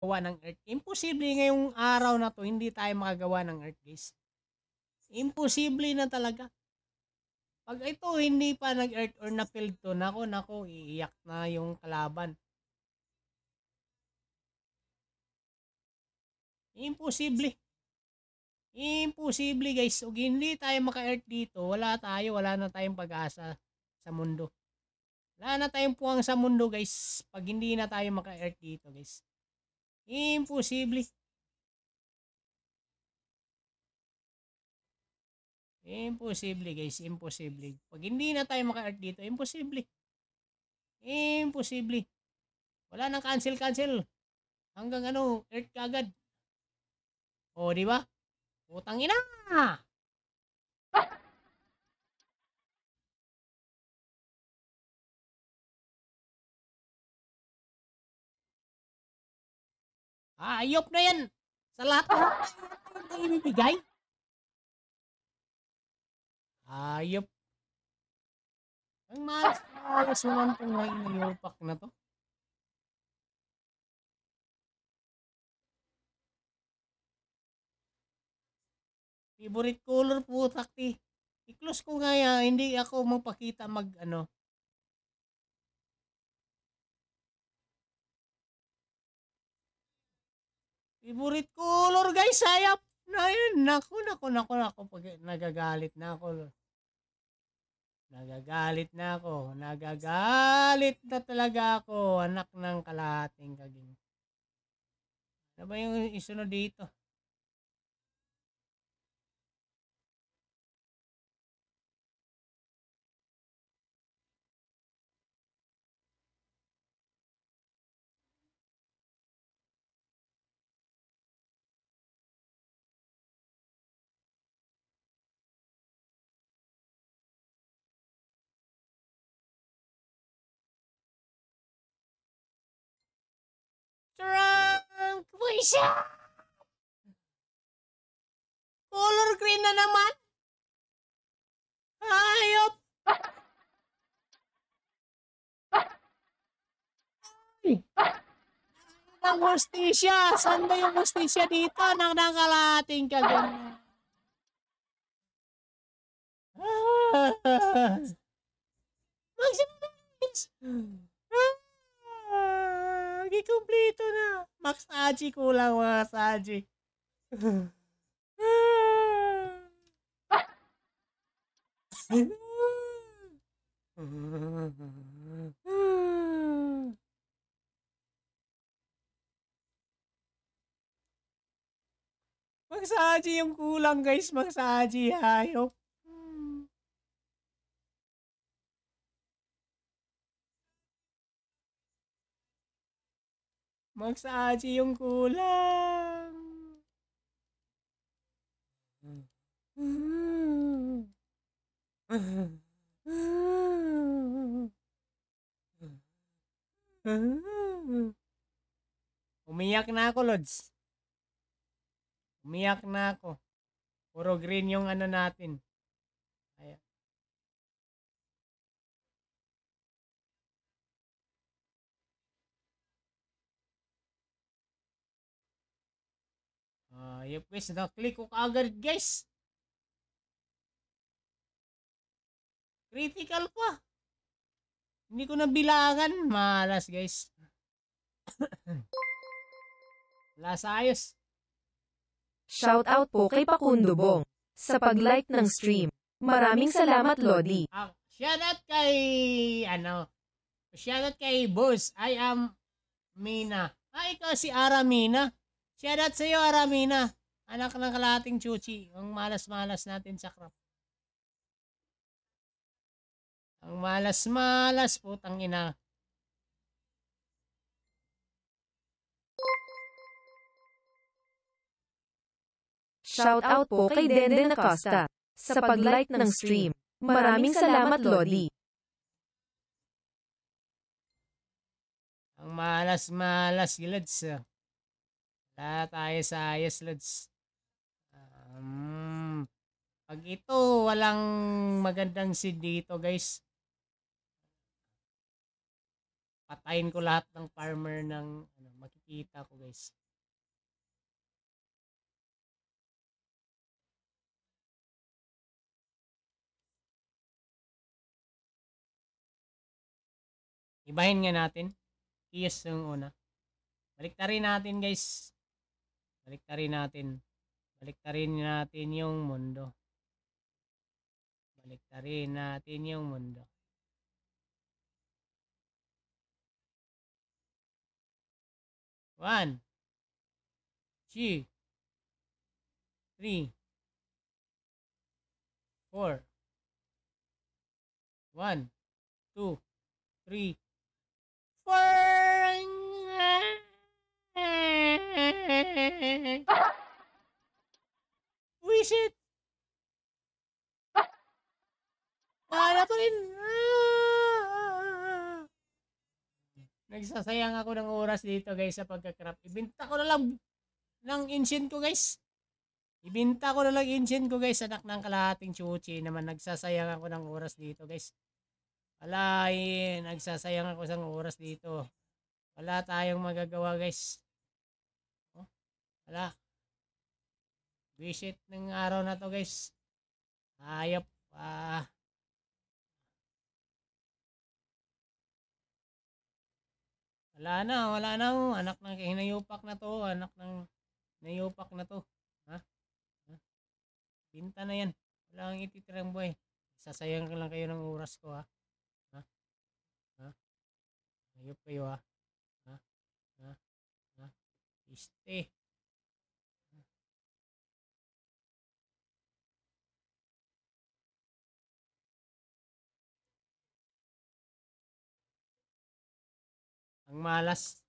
gawa ng earth. Imposible ngayong araw na to, hindi tayo makagawa ng earth, guys. Imposible na talaga. Pag ito, hindi pa nag-earth or na-field to, nako, nako, iiyak na yung kalaban. Imposible. Imposible, guys. Kung hindi tayo maka-earth dito, wala tayo, wala na tayong pag-asa sa mundo. Wala na tayong puwang sa mundo, guys, pag hindi na tayo maka-earth dito, guys. Imposible. Imposible guys, imposible. Pag hindi na tayo maka-art dito, imposible. Imposible. Wala nang cancel-cancel. Hanggang ano, earth kagad. O, di ba? Putang ina! Ayop na yan. Sa lahat ng na ah. ibibigay. Ayop. Ang malas na alas naman itong mga inayupak na to. Favorite color po, takti. I-close ko nga yan. Hindi ako magpakita mag ano. Favorite color guys, sayap na yun. Naku, naku, naku, naku. Pag nagagalit na ako. Nagagalit na ako. Nagagalit na talaga ako. Anak ng kalahating kaging. Ano ba yung isunod dito? siya! Color green na naman! Ayop! Ay! Ang hostesya! Saan ba yung hostesya dito? Nang nakalating ka ganyan. Ah. kumpleto na. Max Aji kulang mga Aji. Magsaji yung kulang guys, magsaji hayop. Magsaaji yung kulang. Umiyak na ako, Lods. Umiyak na ako. Puro green yung ano natin. Uh, yep guys, na-click ko kaagad guys. Critical pa. Hindi ko nabilangan. Malas guys. Wala ayos. Shout out po kay Pakundubong sa pag-like ng stream. Maraming salamat, Lodi. Uh, ah, shout out kay, ano, shout out kay Boss. I am Mina. Ah, ikaw si Aramina. Shout out sa iyo, Aramina. Anak ng kalating Chuchi. Ang malas-malas natin sa crap. Ang malas-malas, putang ina. Shout out po kay Denden Acosta sa pag-like ng stream. Maraming salamat, Lodi. Ang malas-malas, Gilads. Wala tayo sa yes lods. Um, pag ito, walang magandang seed dito guys. Patayin ko lahat ng farmer ng ano, makikita ko guys. Ibahin nga natin. Yes yung una. Baliktarin natin guys. Baliktarin natin Baliktarin natin yung mundo Baliktarin natin yung mundo one two three four one two three four Ako rin. Ah. Nagsasayang ako ng oras dito guys sa pagka-craft. Ibinta ko na lang ng insin ko guys. Ibinta ko na lang insin ko guys. Anak ng kalahating chuchi naman. Nagsasayang ako ng oras dito guys. Wala eh. Nagsasayang ako ng oras dito. Wala tayong magagawa guys. Oh, wala. Visit ng araw na to guys. Hayop pa. Ah. Wala na, wala na oh. Anak ng hinayupak eh, na to. Anak ng hinayupak na to. Ha? ha? Binta na yan. Wala kang ititirang buhay. Sasayang lang kayo ng oras ko ha. Ha? Ha? Hayop kayo ha. Ha? Ha? Ha? Iste. malas.